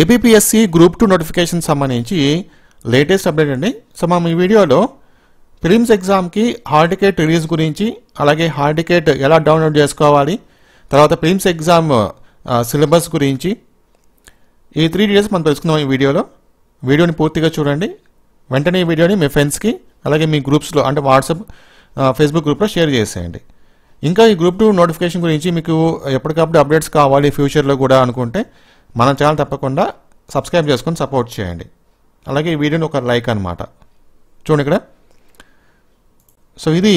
ABPSC group two notification సంబంధించి latest update అండి so మనం ఈ వీడియోలో ప్రిమ్స్ ఎగ్జామ్కి హార్డ్ టికెట్ రిలీజ్ గురించి అలాగే హార్డ్ టికెట్ ఎలా డౌన్లోడ్ చేసుకోవాలి తర్వాత ప్రిమ్స్ ఎగ్జామ్ సిలబస్ గురించి ఈ త్రీ డీటెయిల్స్ మనం తెలుసుకుందాం ఈ వీడియోలో వీడియోని పూర్తిగా చూడండి వెంటనే ఈ వీడియోని మీ ఫ్రెండ్స్కి అలాగే మీ గ్రూప్స్లో అంటే వాట్సాప్ ఫేస్బుక్ గ్రూప్లో షేర్ చేసేయండి ఇంకా ఈ గ్రూప్ టూ నోటిఫికేషన్ గురించి మీకు ఎప్పటికప్పుడు అప్డేట్స్ కావాలి ఫ్యూచర్లో కూడా అనుకుంటే మన ఛానల్ తప్పకుండా సబ్స్క్రైబ్ చేసుకొని సపోర్ట్ చేయండి అలాగే ఈ వీడియోని ఒక లైక్ అనమాట చూడండి ఇక్కడ సో ఇది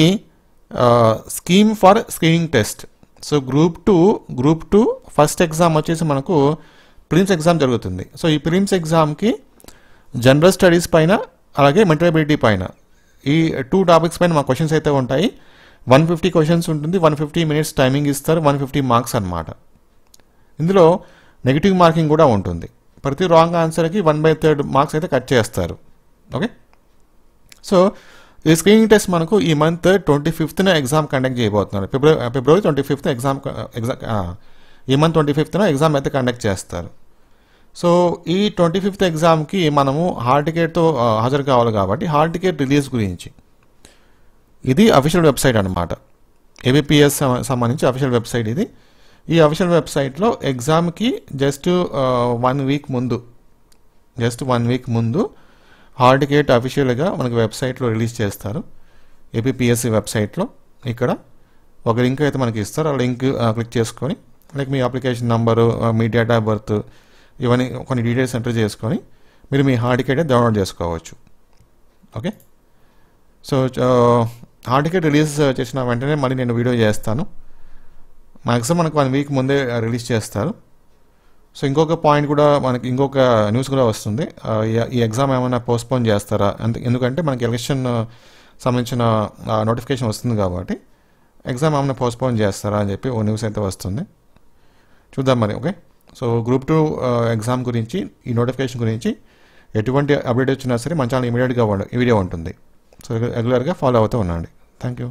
scheme for screening test so group two group two first exam వచ్చేసి మనకు ప్రిమ్స్ ఎగ్జామ్ జరుగుతుంది సో ఈ ప్రిమ్స్ ఎగ్జామ్కి జనరల్ స్టడీస్ పైన అలాగే మెటరబిలిటీ పైన ఈ టూ టాపిక్స్ పైన మా క్వశ్చన్స్ అయితే ఉంటాయి వన్ ఫిఫ్టీ క్వశ్చన్స్ ఉంటుంది వన్ ఫిఫ్టీ మినిట్స్ టైమింగ్ ఇస్తారు వన్ ఫిఫ్టీ మార్క్స్ అనమాట ఇందులో నెగిటివ్ మార్కింగ్ కూడా ఉంటుంది ప్రతి రాంగ్ ఆన్సర్కి వన్ బై థర్డ్ మార్క్స్ అయితే కట్ చేస్తారు ఓకే సో ఈ స్క్రీనింగ్ టెస్ట్ మనకు ఈ మంత్ ట్వంటీ ఫిఫ్త్న ఎగ్జామ్ కండక్ట్ చేయబోతున్నారు February February twenty fifth exam exam ఈ మంత్ ట్వంటీ ఫిఫ్త్న ఎగ్జామ్ అయితే కండక్ట్ చేస్తారు సో ఈ ట్వంటీ ఫిఫ్త్ ఎగ్జామ్కి మనము హాల్ టికెట్తో హాజరు కావాలి కాబట్టి హాల్ టికెట్ రిలీజ్ గురించి ఇది అఫీషియల్ వెబ్సైట్ అనమాట ఏబిపిఎస్ సంబంధించి అఫీషియల్ వెబ్సైట్ ఇది ఈ అఫిషియల్ వెబ్సైట్లో ఎగ్జామ్కి జస్ట్ వన్ వీక్ ముందు జస్ట్ వన్ వీక్ ముందు హార్డ్ టికెట్ అఫీషియల్గా మనకి వెబ్సైట్లో రిలీజ్ చేస్తారు ఏపీఎస్సి వెబ్సైట్లో ఇక్కడ ఒక లింక్ అయితే మనకి ఇస్తారు ఆ లింక్ క్లిక్ uh, చేసుకొని లైక్ మీ అప్లికేషన్ నంబరు uh, మీ డేట్ ఆఫ్ బర్త్ ఇవన్నీ కొన్ని డీటెయిల్స్ ఎంటర్ చేసుకొని మీరు మీ హార్డ్ టికెట్ డౌన్లోడ్ చేసుకోవచ్చు okay so hard ticket release చేసిన వెంటనే మళ్ళీ నేను వీడియో చేస్తాను మ్యాక్సిమం మనకు వన్ వీక్ ముందే రిలీజ్ చేస్తారు సో ఇంకొక పాయింట్ కూడా మనకి ఇంకొక న్యూస్ కూడా వస్తుంది ఈ ఎగ్జామ్ ఏమైనా పోస్ట్పోన్ చేస్తారా అంటే ఎందుకంటే మనకి ఎలక్షన్ సంబంధించిన నోటిఫికేషన్ వస్తుంది కాబట్టి ఎగ్జామ్ ఏమైనా పోస్ట్పోన్ చేస్తారా అని చెప్పి ఓ న్యూస్ అయితే వస్తుంది చూద్దాం మరి okay so group two exam గురించి ఈ నోటిఫికేషన్ గురించి ఎటువంటి అప్డేట్ వచ్చినా సరే మన ఛానల్ ఇమీడియట్గా వీడియో ఉంటుంది సో రెగ్యులర్గా ఫాలో అవుతూ ఉండండి థ్యాంక్ యూ